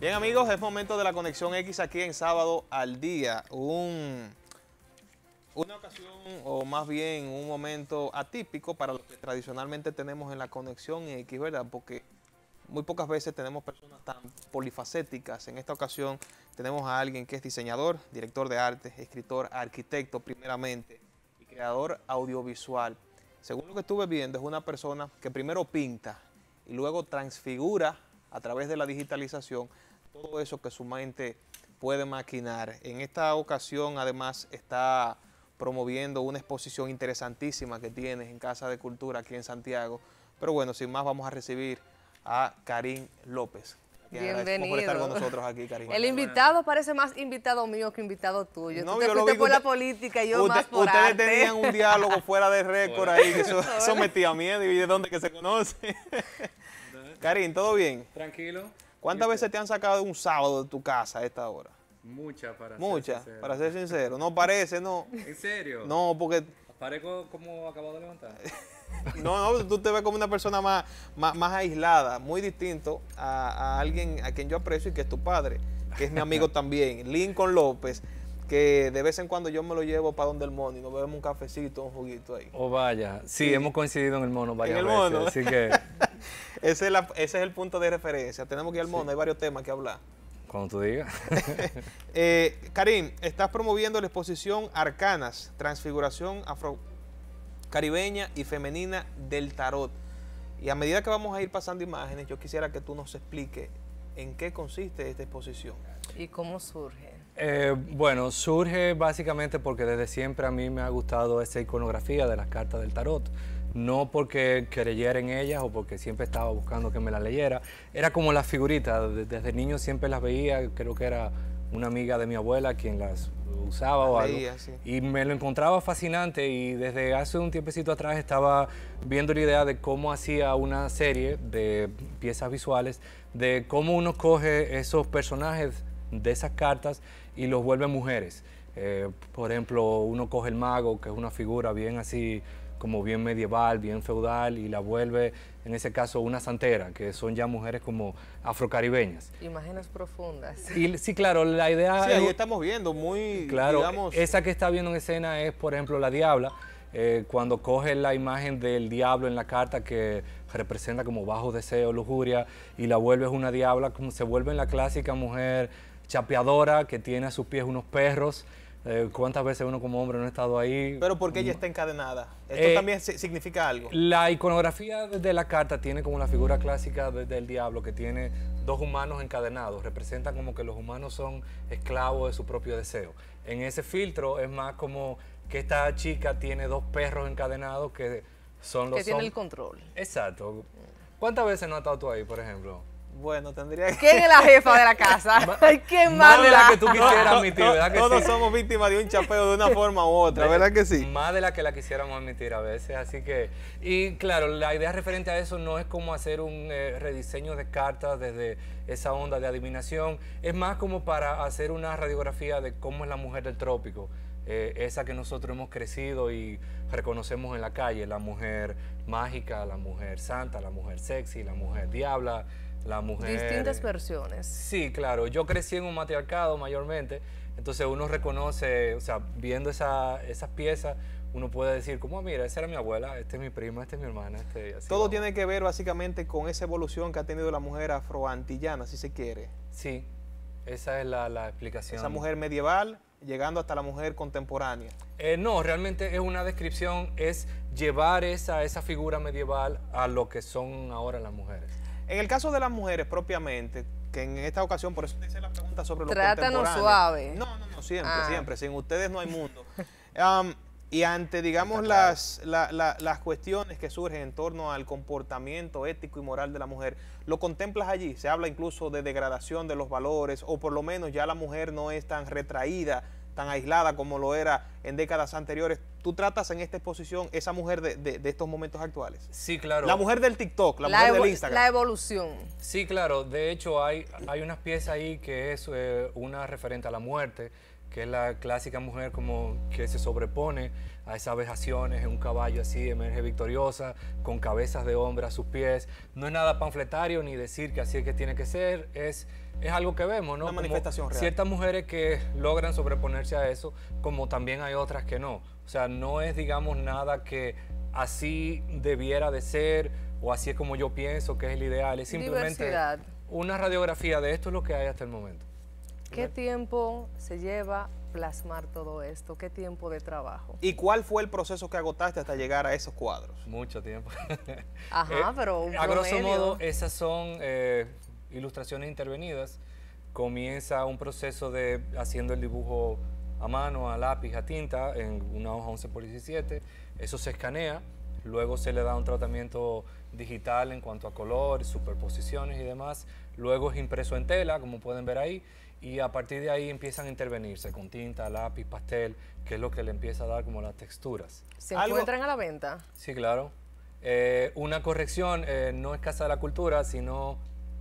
Bien amigos, es momento de la conexión X aquí en sábado al día. Un, una ocasión o más bien un momento atípico para lo que tradicionalmente tenemos en la conexión X, ¿verdad? Porque muy pocas veces tenemos personas tan polifacéticas. En esta ocasión tenemos a alguien que es diseñador, director de arte, escritor, arquitecto primeramente y creador audiovisual. Según lo que estuve viendo, es una persona que primero pinta y luego transfigura a través de la digitalización, todo eso que su mente puede maquinar. En esta ocasión, además, está promoviendo una exposición interesantísima que tienes en Casa de Cultura aquí en Santiago. Pero bueno, sin más, vamos a recibir a Karim López. Bienvenido. Por con nosotros aquí, Karim. El invitado parece más invitado mío que invitado tuyo. No, Tú te por la política yo más por Ustedes tenían un diálogo fuera de récord ahí, que eso, metía miedo y de dónde que se conoce. Karim, ¿todo bien? Tranquilo. ¿Cuántas veces te han sacado un sábado de tu casa a esta hora? Muchas, para ser Muchas, para ser sincero. No parece, no. ¿En serio? No, porque... Parezco como acabado de levantar. no, no, tú te ves como una persona más, más, aislada, muy distinto a alguien a quien yo aprecio y que es tu padre, que es mi amigo también, Lincoln López que de vez en cuando yo me lo llevo para donde el mono y nos bebemos un cafecito, un juguito ahí. Oh, vaya. Sí, hemos coincidido en el mono varias el veces, así que... ese, es el punto de referencia. Tenemos que ir al mono, hay varios temas que hablar. Cuando tú digas. Eh, Karim, estás promoviendo la exposición Arcanas, Transfiguración afro Caribeña y Femenina del Tarot. Y a medida que vamos a ir pasando imágenes, yo quisiera que tú nos expliques en qué consiste esta exposición. Y cómo surge. Eh, bueno, surge básicamente porque desde siempre a mí me ha gustado esa iconografía de las cartas del tarot. No porque creyera en ellas o porque siempre estaba buscando que me las leyera. Era como las figuritas. Desde niño siempre las veía. Creo que era una amiga de mi abuela quien las usaba o algo. Y me lo encontraba fascinante y desde hace un tiempecito atrás estaba viendo la idea de cómo hacía una serie de piezas visuales, de cómo uno coge esos personajes de esas cartas y los vuelve mujeres. Eh, por ejemplo, uno coge el mago, que es una figura bien así, como bien medieval, bien feudal, y la vuelve, en ese caso, una santera, que son ya mujeres como afrocaribeñas. Imágenes profundas. Y, sí, claro, la idea... Sí, ahí estamos viendo, muy, claro, Esa que está viendo en escena es, por ejemplo, la diabla, eh, cuando coge la imagen del diablo en la carta que representa como bajo deseo, lujuria, y la vuelve una diabla, como se vuelve en la clásica mujer chapeadora que tiene a sus pies unos perros. Eh, ¿Cuántas veces uno como hombre no ha estado ahí? Pero ¿por qué ella mm. está encadenada? ¿Esto eh, también significa algo? La iconografía de la carta tiene como la figura clásica del diablo, que tiene dos humanos encadenados. Representa como que los humanos son esclavos de su propio deseo. En ese filtro es más como que esta chica tiene dos perros encadenados que son los... Que tiene el control. Exacto. ¿Cuántas veces no has estado tú ahí, por ejemplo? Bueno, tendría que... ¿Quién es la jefa de la casa? ¿Quién Más de la que tú quisieras admitir, ¿verdad que Todos somos víctimas de un chapeo de una forma u otra, ¿verdad que sí? Más de la que la quisiéramos admitir a veces, así que... Y claro, la idea referente a eso no es como hacer un eh, rediseño de cartas desde esa onda de adivinación, es más como para hacer una radiografía de cómo es la mujer del trópico. Eh, esa que nosotros hemos crecido y reconocemos en la calle, la mujer mágica, la mujer santa, la mujer sexy, la mujer diabla, la mujer... Distintas versiones. Sí, claro. Yo crecí en un matriarcado mayormente, entonces uno reconoce, o sea, viendo esa, esas piezas, uno puede decir, como ah, mira, esa era mi abuela, este es mi prima, este es mi hermana. Este, Todo tiene que ver básicamente con esa evolución que ha tenido la mujer afroantillana, si se quiere. Sí, esa es la, la explicación. Esa mujer medieval llegando hasta la mujer contemporánea. Eh, no, realmente es una descripción, es llevar esa, esa figura medieval a lo que son ahora las mujeres. En el caso de las mujeres propiamente, que en esta ocasión, por eso te hice la pregunta sobre los Trátanos suave. No, no, no, siempre, ah. siempre. Sin ustedes no hay mundo. Um, y ante, digamos, las, las cuestiones que surgen en torno al comportamiento ético y moral de la mujer, ¿lo contemplas allí? Se habla incluso de degradación de los valores, o por lo menos ya la mujer no es tan retraída tan aislada como lo era en décadas anteriores. ¿Tú tratas en esta exposición esa mujer de, estos momentos actuales? Sí, claro. La mujer del TikTok, la, mujer del Instagram. La evolución. Sí, claro. De hecho, hay, hay unas piezas ahí que es eh, una referente a la muerte, que es la clásica mujer como que se sobrepone a esas vejaciones en un caballo así, emerge victoriosa, con cabezas de hombre a sus pies. No es nada panfletario ni decir que así es que tiene que ser, es, es algo que vemos, ¿no? manifestación real. Ciertas mujeres que logran sobreponerse a eso, como también hay otras que no. O sea, no es, digamos, nada que así debiera de ser o así es como yo pienso que es el ideal, es simplemente una radiografía de esto es lo que hay hasta el momento. ¿Qué tiempo se lleva plasmar todo esto? ¿Qué tiempo de trabajo? ¿Y cuál fue el proceso que agotaste hasta llegar a esos cuadros? Mucho tiempo. Ajá, eh, pero un A grosso modo, esas son eh, ilustraciones intervenidas. Comienza un proceso de haciendo el dibujo a mano, a lápiz, a tinta, en una hoja 11 x 17. Eso se escanea, luego se le da un tratamiento digital en cuanto a color, superposiciones y demás. Luego es impreso en tela, como pueden ver ahí, y a partir de ahí empiezan a intervenirse con tinta, lápiz, pastel, que es lo que le empieza a dar como las texturas. ¿Se ¿Algo? encuentran a la venta? Sí, claro. Eh, una corrección eh, no es Casa de la Cultura, sino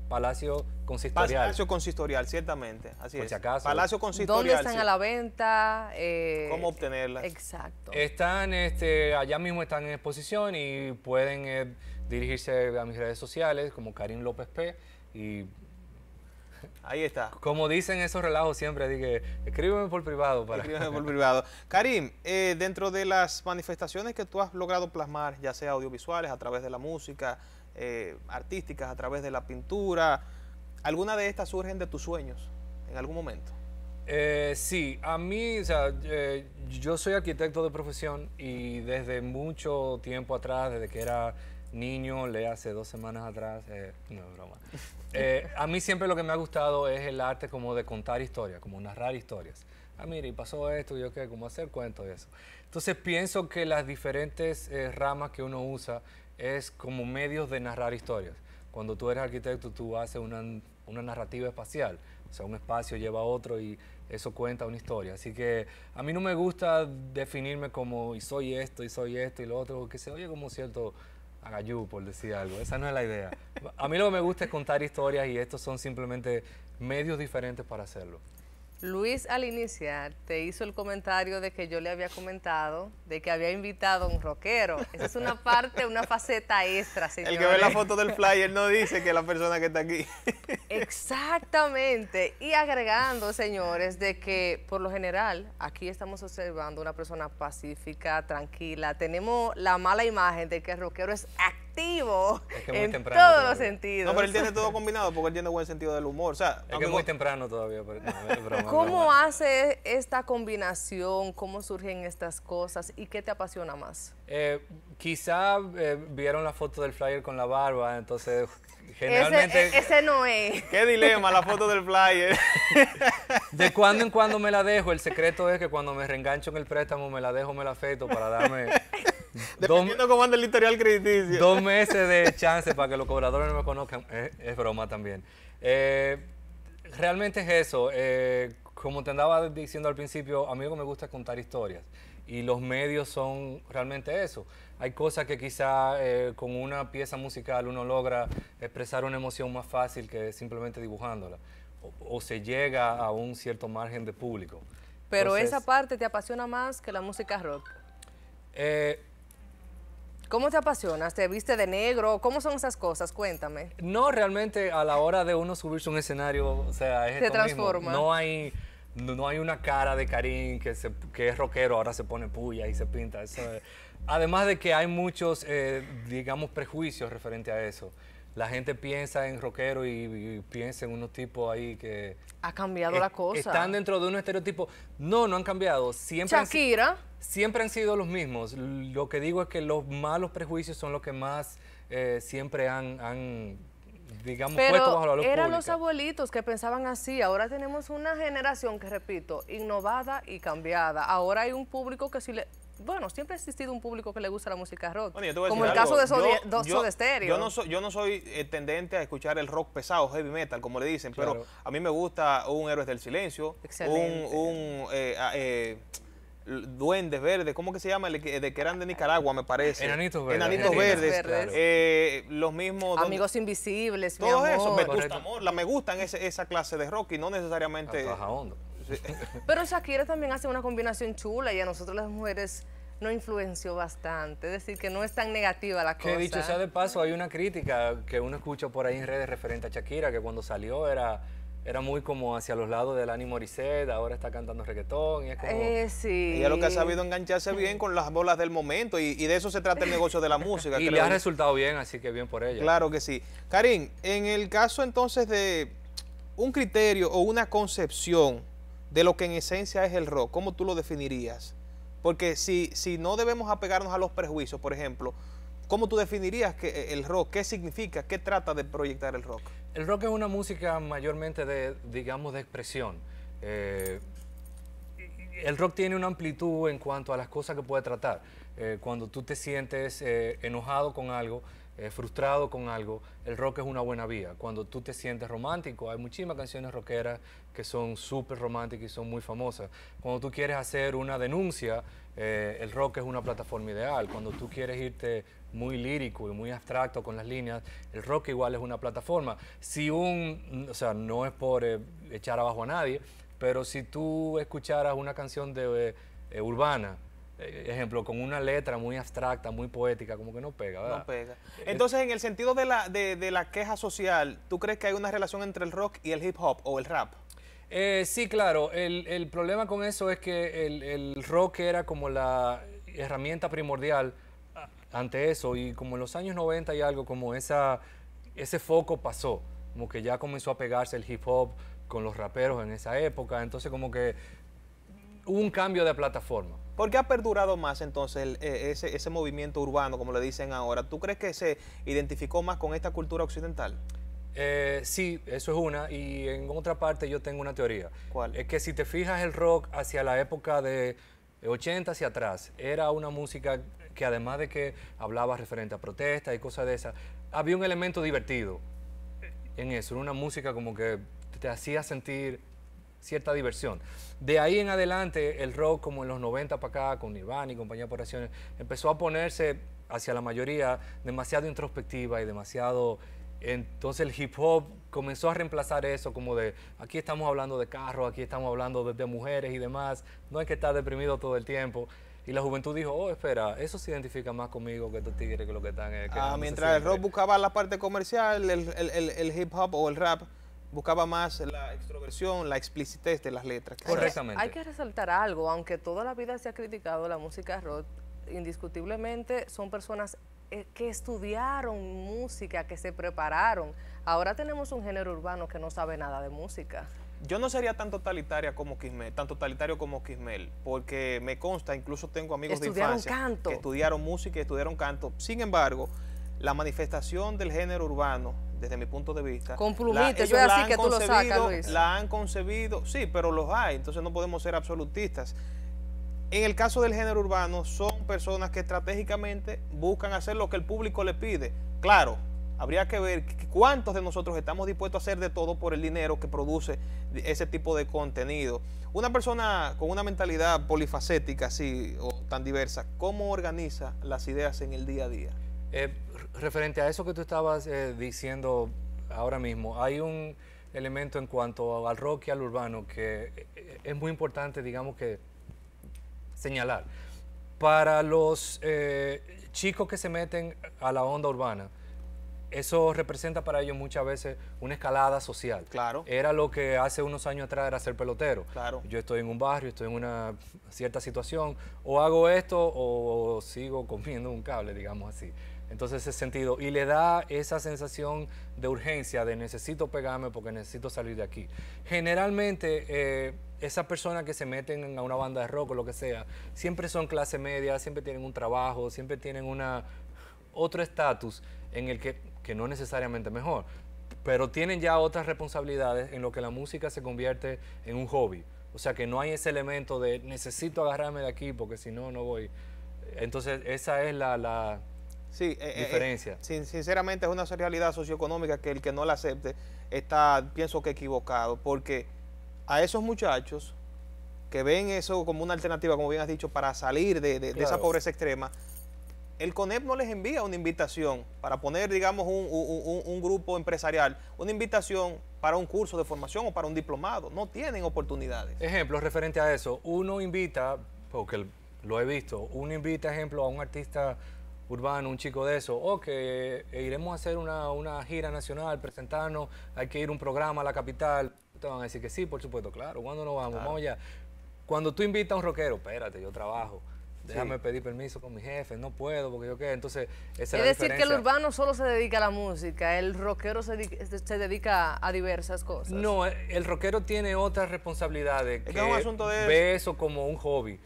Palacio Consistorial. Palacio Consistorial, ciertamente. Así es. Si acaso. Palacio Consistorial. ¿Dónde están a la venta? Eh, ¿Cómo obtenerlas? Exacto. Están, este, allá mismo están en exposición y pueden dirigirse a mis redes sociales como Karim López P y Ahí está. Como dicen esos relajos siempre, dije. escríbeme por privado. Para... Escríbeme por privado. Karim, eh, dentro de las manifestaciones que tú has logrado plasmar, ya sea audiovisuales, a través de la música, eh, artísticas, a través de la pintura, ¿alguna de estas surgen de tus sueños en algún momento? Eh, sí, a mí, o sea, yo soy arquitecto de profesión y desde mucho tiempo atrás, desde que era niño, le hace dos semanas atrás, eh, no es broma. Eh, a mí siempre lo que me ha gustado es el arte como de contar historias, como narrar historias. Ah, mire, y pasó esto, yo qué, como hacer cuentos y eso. Entonces pienso que las diferentes eh, ramas que uno usa es como medios de narrar historias. Cuando tú eres arquitecto, tú haces una, una narrativa espacial, o sea, un espacio lleva a otro y eso cuenta una historia. Así que a mí no me gusta definirme como y soy esto, y soy esto, y lo otro, que se oye como cierto Agayú, por decir algo. Esa no es la idea. A mí lo que me gusta es contar historias y estos son simplemente medios diferentes para hacerlo. Luis al iniciar te hizo el comentario de que yo le había comentado de que había invitado a un rockero. Esa es una parte, una faceta extra, El que ve la foto del flyer no dice que es la persona que está aquí. Exactamente. Y agregando, señores, de que por lo general aquí estamos observando una persona pacífica, tranquila. Tenemos la mala imagen de que el rockero es es que en temprano, todos los sentidos. No, pero él tiene todo combinado porque él tiene buen sentido del humor. es que es muy temprano todavía. ¿Cómo hace esta combinación? ¿Cómo surgen estas cosas? ¿Y qué te apasiona más? Eh, quizá eh, vieron la foto del flyer con la barba, entonces generalmente... Ese, ese, no es. Qué dilema, la foto del flyer. De cuando en cuando me la dejo. El secreto es que cuando me reengancho en el préstamo, me la dejo, me la afecto para darme Dependiendo dos, anda el historial crediticio. Dos meses de chance para que los cobradores no me conozcan. Eh, es, broma también. Eh, realmente es eso. Eh, como te andaba diciendo al principio, a amigo, me gusta contar historias. Y los medios son realmente eso. Hay cosas que quizá con una pieza musical uno logra expresar una emoción más fácil que simplemente dibujándola. O, se llega a un cierto margen de público. Pero esa parte te apasiona más que la música rock. Eh, ¿Cómo te apasionas? ¿Te viste de negro? ¿Cómo son esas cosas? Cuéntame. No, realmente a la hora de uno subirse a un escenario, o sea, es Se transforma. No hay no, hay una cara de Karim que, se, que es rockero, ahora se pone puya y se pinta. además de que hay muchos, eh, digamos, prejuicios referente a eso. La gente piensa en rockero y, piensa en unos tipos ahí que... Ha cambiado la cosa. Están dentro de un estereotipo. No, no han cambiado. Siempre Shakira siempre han sido los mismos. Lo que digo es que los malos prejuicios son los que más eh, siempre han, digamos, puesto bajo la luz eran los abuelitos que pensaban así. Ahora tenemos una generación que, repito, innovada y cambiada. Ahora hay un público que si le... Bueno, siempre ha existido un público que le gusta la música rock. como el caso de Soda yo, Stereo. Yo no soy, eh, tendente a escuchar el rock pesado, heavy metal, como le dicen, pero a mí me gusta un Héroes del Silencio, Excelente. un... Eh, ah, duendes verdes, ¿cómo que se llama? de que eran de Nicaragua, me parece. Enanitos verdes. Enanitos, verdes. Eh, los mismos. Amigos invisibles, Todo mi amor. eso, me me gustan ese, esa clase de rock y no necesariamente. Pero Shakira también hace una combinación chula y a nosotros las mujeres no influenció bastante. Es decir, que no es tan negativa la cosa. Que dicho sea de paso, hay una crítica que uno escucha por ahí en redes referente a Shakira, que cuando salió era era muy como hacia los lados del Lani Morissette, ahora está cantando reggaetón y es como... Eh, sí. lo que ha sabido engancharse bien con las bolas del momento y, de eso se trata el negocio de la música. y le ha resultado bien, así que bien por ella. Claro que sí. Karim, en el caso entonces de un criterio o una concepción de lo que en esencia es el rock, ¿cómo tú lo definirías? Porque si, si no debemos apegarnos a los prejuicios, por ejemplo, ¿cómo tú definirías que eh, el rock? ¿Qué significa? ¿Qué trata de proyectar el rock? El rock es una música mayormente de, digamos, de expresión. Eh, el rock tiene una amplitud en cuanto a las cosas que puede tratar. Eh, cuando tú te sientes eh, enojado con algo, eh, frustrado con algo, el rock es una buena vía. Cuando tú te sientes romántico, hay muchísimas canciones rockeras que son súper románticas y son muy famosas. Cuando tú quieres hacer una denuncia, eh, el rock es una plataforma ideal. Cuando tú quieres irte muy lírico y muy abstracto con las líneas, el rock igual es una plataforma. Si un, o sea, no es por eh, echar abajo a nadie, pero si tú escucharas una canción de urbana, eh, ejemplo, con una letra muy abstracta, muy poética, como que no pega, ¿verdad? No pega. Eh, entonces, en el sentido de la, de, la queja social, ¿tú crees que hay una relación entre el rock y el hip hop o el rap? Eh, sí, claro. El, el, problema con eso es que el, el, rock era como la herramienta primordial ante eso y como en los años 90 y algo, como esa, ese foco pasó, como que ya comenzó a pegarse el hip hop con los raperos en esa época, entonces como que hubo un cambio de plataforma. ¿Por qué ha perdurado más entonces eh, ese, movimiento urbano, como le dicen ahora? ¿Tú crees que se identificó más con esta cultura occidental? Eh, sí, eso es una. Y en otra parte yo tengo una teoría. ¿Cuál? Es que si te fijas el rock hacia la época de 80 hacia atrás, era una música que además de que hablaba referente a protestas y cosas de esas, había un elemento divertido en eso, Era una música como que te hacía sentir cierta diversión. De ahí en adelante, el rock, como en los 90 para acá, con Nirvana y compañía de operaciones, empezó a ponerse hacia la mayoría demasiado introspectiva y demasiado... Entonces el hip hop comenzó a reemplazar eso, como de aquí estamos hablando de carros, aquí estamos hablando de, mujeres y demás, no hay que estar deprimido todo el tiempo. Y la juventud dijo, oh, espera, eso se identifica más conmigo que estos tigres que lo que están... ah, mientras el rock buscaba la parte comercial, el hip hop o el rap buscaba más la extroversión, la explicitez de las letras. Correctamente. Hay que resaltar algo, aunque toda la vida se ha criticado la música rock, indiscutiblemente son personas eh, que estudiaron música, que se prepararon. Ahora tenemos un género urbano que no sabe nada de música. Yo no sería tan totalitaria como Kismel, tan totalitario como Quismel, porque me consta, incluso tengo amigos de infancia canto. que estudiaron música y estudiaron canto. Sin embargo, la manifestación del género urbano desde mi punto de vista. Con que tú lo La han concebido, sí, pero los hay, entonces no podemos ser absolutistas. En el caso del género urbano, son personas que estratégicamente buscan hacer lo que el público le pide. Claro, habría que ver cuántos de nosotros estamos dispuestos a hacer de todo por el dinero que produce ese tipo de contenido. Una persona con una mentalidad polifacética así o tan diversa, ¿cómo organiza las ideas en el día a día? Eh, referente a eso que tú estabas eh, diciendo ahora mismo, hay un elemento en cuanto al rock y al urbano que eh, es muy importante, digamos que, señalar. Para los chicos que se meten a la onda urbana, eso representa para ellos muchas veces una escalada social. Claro. Era lo que hace unos años atrás era ser pelotero. Yo estoy en un barrio, estoy en una cierta situación, o hago esto o sigo comiendo un cable, digamos así. Entonces ese sentido, y le da esa sensación de urgencia, de necesito pegarme porque necesito salir de aquí. Generalmente eh, esas personas que se meten a una banda de rock o lo que sea, siempre son clase media, siempre tienen un trabajo, siempre tienen una, otro estatus en el que, que no necesariamente mejor, pero tienen ya otras responsabilidades en lo que la música se convierte en un hobby. O sea que no hay ese elemento de necesito agarrarme de aquí porque si no, no voy. Entonces esa es la Sí, eh, eh, eh, sinceramente es una realidad socioeconómica que el que no la acepte está, pienso que equivocado, porque a esos muchachos que ven eso como una alternativa, como bien has dicho, para salir de, esa pobreza extrema, el CONEP no les envía una invitación para poner, digamos, un, grupo empresarial, una invitación para un curso de formación o para un diplomado. No tienen oportunidades. ejemplo referente a eso. Uno invita, porque lo he visto, uno invita, ejemplo, a un artista urbano, un chico de eso, o e iremos a hacer una, gira nacional, presentarnos, hay que ir un programa a la capital, te van a decir que sí, por supuesto, claro, ¿cuándo no vamos? Vamos ya. Cuando tú invitas a un rockero, espérate, yo trabajo. Déjame pedir permiso con mi jefe, no puedo, porque yo qué. Entonces, esa es la decir, que el urbano solo se dedica a la música, el rockero se, dedica a diversas cosas. No, el rockero tiene otras responsabilidades. Es es un asunto de... ve eso como un hobby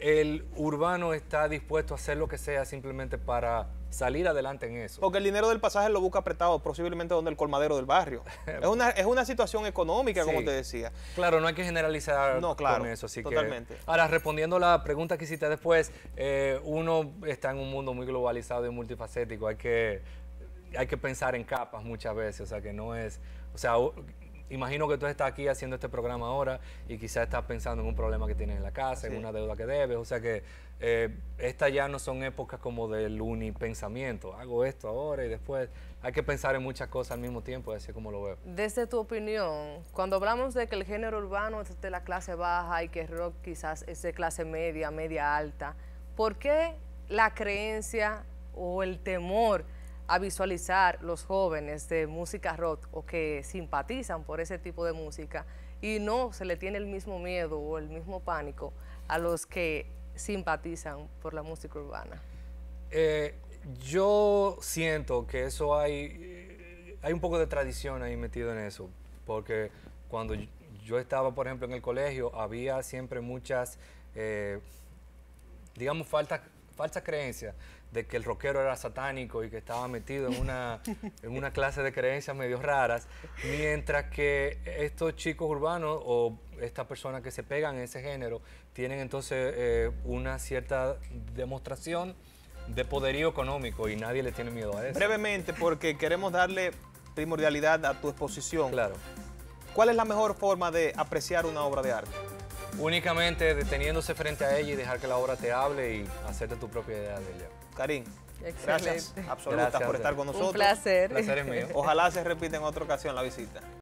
el urbano está dispuesto a hacer lo que sea simplemente para salir adelante en eso. Porque el dinero del pasaje lo busca apretado, posiblemente donde el colmadero del barrio. es, una, es una situación económica, como te decía. Claro, no hay que generalizar con eso. Así totalmente. ahora, respondiendo a la pregunta que hiciste después, eh, uno está en un mundo muy globalizado y multifacético. Hay que, hay que pensar en capas muchas veces. O sea, que no es... O sea, imagino que tú estás aquí haciendo este programa ahora y quizás estás pensando en un problema que tienes en la casa, en una deuda que debes, o sea que eh, estas ya no son épocas como del unipensamiento, hago esto ahora y después, hay que pensar en muchas cosas al mismo tiempo, así como lo veo. Desde tu opinión, cuando hablamos de que el género urbano es de la clase baja y que rock quizás es de clase media, media alta, ¿por qué la creencia o el temor a visualizar los jóvenes de música rock o que simpatizan por ese tipo de música y no se le tiene el mismo miedo o el mismo pánico a los que simpatizan por la música urbana? Eh, yo siento que eso hay, eh, hay un poco de tradición ahí metido en eso, porque cuando yo estaba, por ejemplo, en el colegio, había siempre muchas, eh, digamos, falsas creencias de que el rockero era satánico y que estaba metido en una, en una clase de creencias medio raras, mientras que estos chicos urbanos o estas personas que se pegan en ese género tienen entonces eh, una cierta demostración de poderío económico y nadie le tiene miedo a eso. Brevemente, porque queremos darle primordialidad a tu exposición. Claro. ¿Cuál es la mejor forma de apreciar una obra de arte? Únicamente deteniéndose frente a ella y dejar que la obra te hable y hacerte tu propia idea de ella. Karim. Gracias absolutas por estar con nosotros. Un placer. placer es mío. Ojalá se repita en otra ocasión la visita.